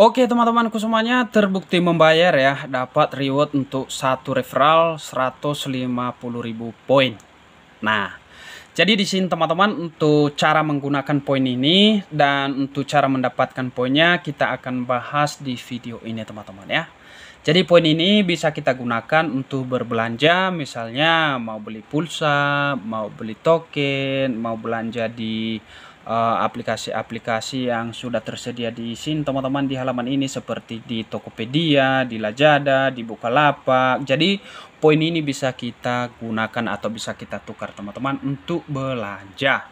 Oke teman-temanku semuanya terbukti membayar ya dapat reward untuk satu referral 150.000 poin. Nah, jadi di sini teman-teman untuk cara menggunakan poin ini dan untuk cara mendapatkan poinnya kita akan bahas di video ini teman-teman ya. Jadi poin ini bisa kita gunakan untuk berbelanja misalnya mau beli pulsa, mau beli token, mau belanja di Eh, aplikasi-aplikasi uh, yang sudah tersedia di sini teman-teman di halaman ini seperti di Tokopedia, di Lazada, di Bukalapak. Jadi poin ini bisa kita gunakan atau bisa kita tukar teman-teman untuk belanja.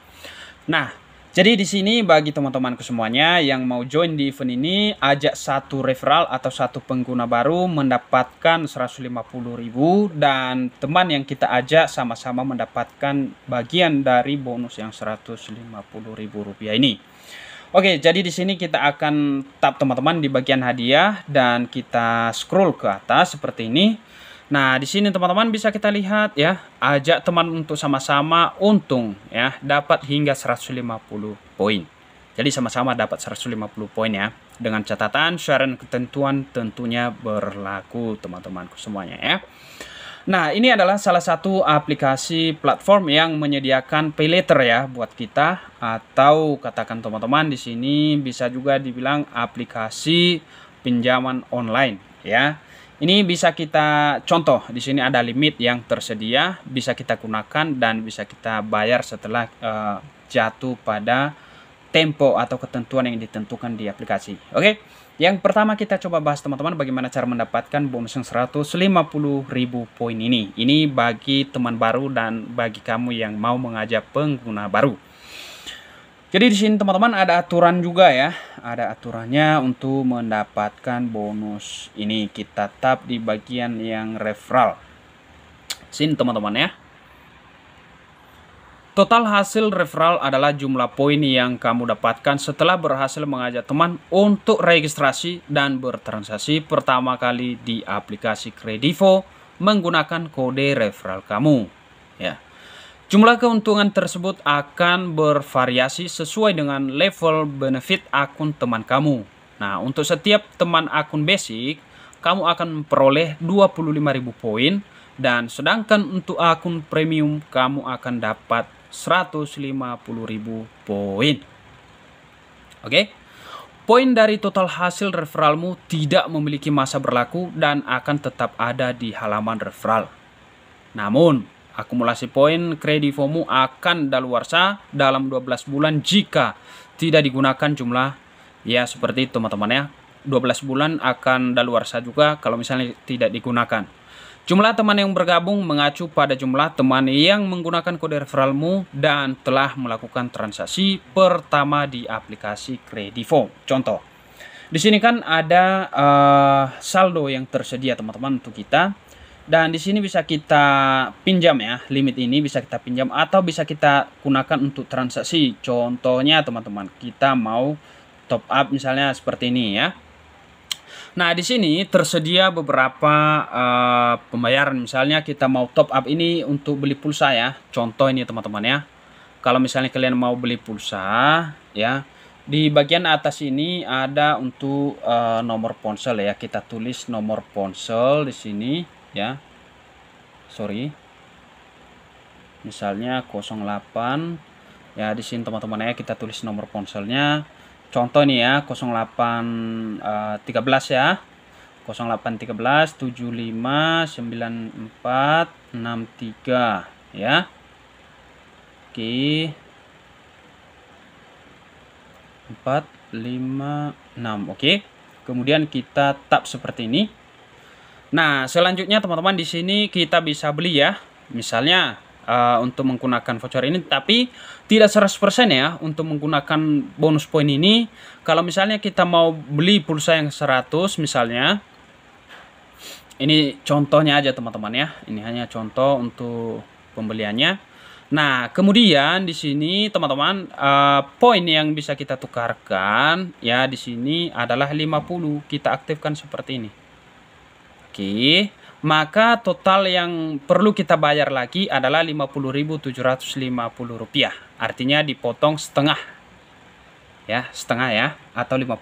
Nah, jadi di sini bagi teman-temanku semuanya yang mau join di event ini, ajak satu referral atau satu pengguna baru mendapatkan 150.000 dan teman yang kita ajak sama-sama mendapatkan bagian dari bonus yang 150.000 rupiah ini. Oke, jadi di sini kita akan tap teman-teman di bagian hadiah dan kita scroll ke atas seperti ini. Nah, di sini teman-teman bisa kita lihat ya, ajak teman untuk sama-sama untung ya, dapat hingga 150 poin. Jadi sama-sama dapat 150 poin ya. Dengan catatan syarat ketentuan tentunya berlaku teman-temanku semuanya ya. Nah, ini adalah salah satu aplikasi platform yang menyediakan PayLater ya buat kita atau katakan teman-teman di sini bisa juga dibilang aplikasi pinjaman online ya ini bisa kita contoh di sini ada limit yang tersedia bisa kita gunakan dan bisa kita bayar setelah uh, jatuh pada tempo atau ketentuan yang ditentukan di aplikasi. Oke. Okay? Yang pertama kita coba bahas teman-teman bagaimana cara mendapatkan bonus yang ribu poin ini. Ini bagi teman baru dan bagi kamu yang mau mengajak pengguna baru. Jadi di sini teman-teman ada aturan juga ya, ada aturannya untuk mendapatkan bonus ini kita tap di bagian yang referral. Sini teman-teman ya. Total hasil referral adalah jumlah poin yang kamu dapatkan setelah berhasil mengajak teman untuk registrasi dan bertransaksi pertama kali di aplikasi Kredivo menggunakan kode referral kamu. Ya. Jumlah keuntungan tersebut akan bervariasi sesuai dengan level benefit akun teman kamu. Nah, untuk setiap teman akun basic, kamu akan memperoleh 25.000 poin dan sedangkan untuk akun premium kamu akan dapat 150.000 poin. Oke. Okay? Poin dari total hasil referralmu tidak memiliki masa berlaku dan akan tetap ada di halaman referral. Namun, Akumulasi poin FOMO akan daluarsa dalam 12 bulan jika tidak digunakan jumlah ya seperti itu teman-teman ya. 12 bulan akan daluarsa juga kalau misalnya tidak digunakan. Jumlah teman yang bergabung mengacu pada jumlah teman yang menggunakan kode referralmu dan telah melakukan transaksi pertama di aplikasi FOMO Contoh, di sini kan ada uh, saldo yang tersedia teman-teman untuk kita dan di sini bisa kita pinjam ya, limit ini bisa kita pinjam atau bisa kita gunakan untuk transaksi. Contohnya teman-teman, kita mau top up misalnya seperti ini ya. Nah, di sini tersedia beberapa uh, pembayaran. Misalnya kita mau top up ini untuk beli pulsa ya. Contoh ini teman-teman ya. Kalau misalnya kalian mau beli pulsa ya, di bagian atas ini ada untuk uh, nomor ponsel ya. Kita tulis nomor ponsel di sini ya sorry misalnya 08 ya di sini teman-teman ya kita tulis nomor ponselnya contoh nih ya 08 uh, 13 ya 0813 75 94 63 ya oke 4 5 6 oke kemudian kita tap seperti ini Nah, selanjutnya teman-teman di sini kita bisa beli ya. Misalnya uh, untuk menggunakan voucher ini tapi tidak 100% ya untuk menggunakan bonus poin ini. Kalau misalnya kita mau beli pulsa yang 100 misalnya ini contohnya aja teman-teman ya. Ini hanya contoh untuk pembeliannya. Nah, kemudian di sini teman-teman uh, poin yang bisa kita tukarkan ya di sini adalah 50. Kita aktifkan seperti ini lagi, maka total yang perlu kita bayar lagi adalah rp rupiah. Artinya dipotong setengah. Ya, setengah ya atau 50%.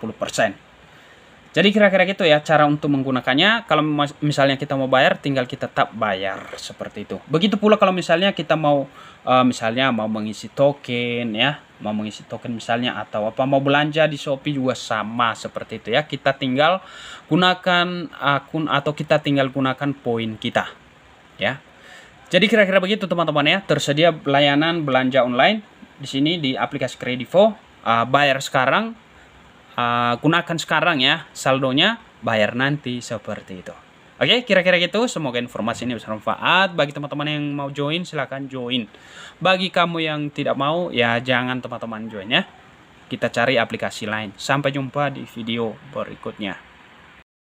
Jadi kira-kira gitu ya cara untuk menggunakannya. Kalau misalnya kita mau bayar tinggal kita tap bayar seperti itu. Begitu pula kalau misalnya kita mau eh, misalnya mau mengisi token ya mau mengisi token misalnya atau apa mau belanja di Shopee juga sama seperti itu ya. Kita tinggal gunakan akun atau kita tinggal gunakan poin kita. Ya. Jadi kira-kira begitu teman-teman ya. Tersedia layanan belanja online di sini di aplikasi Kredivo. Uh, bayar sekarang, uh, gunakan sekarang ya saldonya, bayar nanti seperti itu. Oke, okay, kira-kira gitu. Semoga informasi ini bermanfaat. Bagi teman-teman yang mau join, silahkan join. Bagi kamu yang tidak mau, ya jangan teman-teman join ya. Kita cari aplikasi lain. Sampai jumpa di video berikutnya.